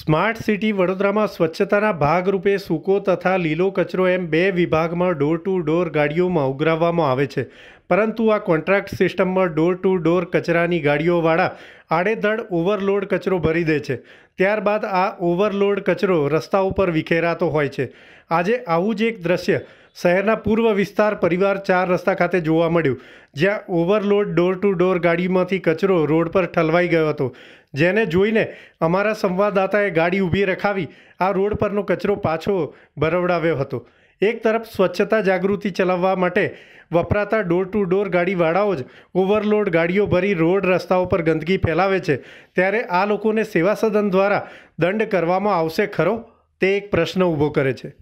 smart city વડોદરામાં સ્વચ્છતાના ભાગરૂપે સૂકો તથા લીલો કચરો એમ બે વિભાગમાં ડોર ટુ ડોર ગાડીઓમાં ઉઘરાવવામાં આવે છે પરંતુ આ કોન્ટ્રાક્ટ સિસ્ટમમાં ડોર ટુ ડોર કચરાની ગાડીઓવાળા આડેધડ ઓવરલોડ કચરો ભરી દે છે ત્યારબાદ આ ઓવરલોડ કચરો રસ્તા ઉપર વિખેરાતો હોય છે આજે આવું જ એક દ્રશ્ય શહેરના પૂર્વ વિસ્તાર પરિવાર ચાર રસ્તા ખાતે જોવા મળ્યું જ્યાં ઓવરલોડ ડોર ટુ ડોર ગાડીમાંથી કચરો રોડ પર ઠલવાઈ ગયો હતો જેને જોઈને અમારા સંવાદદાતાએ ગાડી ઊભી રખાવી આ રોડ પરનો કચરો પાછો ભરવડાવ્યો હતો એક તરફ સ્વચ્છતા જાગૃતિ ચલાવવા માટે વપરાતા ડોર ટુ ડોર ગાડીવાળાઓ જ ઓવરલોડ ગાડીઓ ભરી રોડ રસ્તાઓ પર ગંદકી ફેલાવે છે ત્યારે આ લોકોને સેવા સદન દ્વારા દંડ કરવામાં આવશે ખરો તે એક પ્રશ્ન ઊભો કરે છે